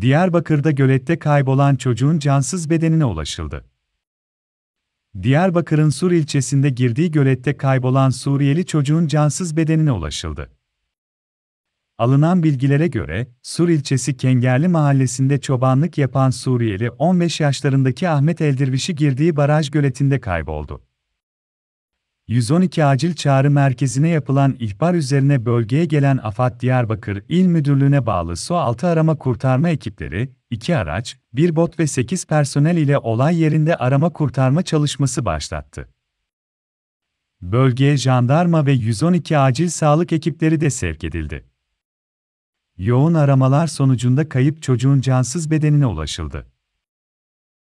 Diyarbakır'da gölette kaybolan çocuğun cansız bedenine ulaşıldı. Diyarbakır'ın Sur ilçesinde girdiği gölette kaybolan Suriyeli çocuğun cansız bedenine ulaşıldı. Alınan bilgilere göre, Sur ilçesi Kengerli mahallesinde çobanlık yapan Suriyeli 15 yaşlarındaki Ahmet Eldirvişi girdiği baraj göletinde kayboldu. 112 Acil Çağrı Merkezi'ne yapılan ihbar üzerine bölgeye gelen AFAD Diyarbakır İl Müdürlüğü'ne bağlı Su-Altı Arama Kurtarma ekipleri, 2 araç, 1 bot ve 8 personel ile olay yerinde arama kurtarma çalışması başlattı. Bölgeye jandarma ve 112 acil sağlık ekipleri de sevk edildi. Yoğun aramalar sonucunda kayıp çocuğun cansız bedenine ulaşıldı.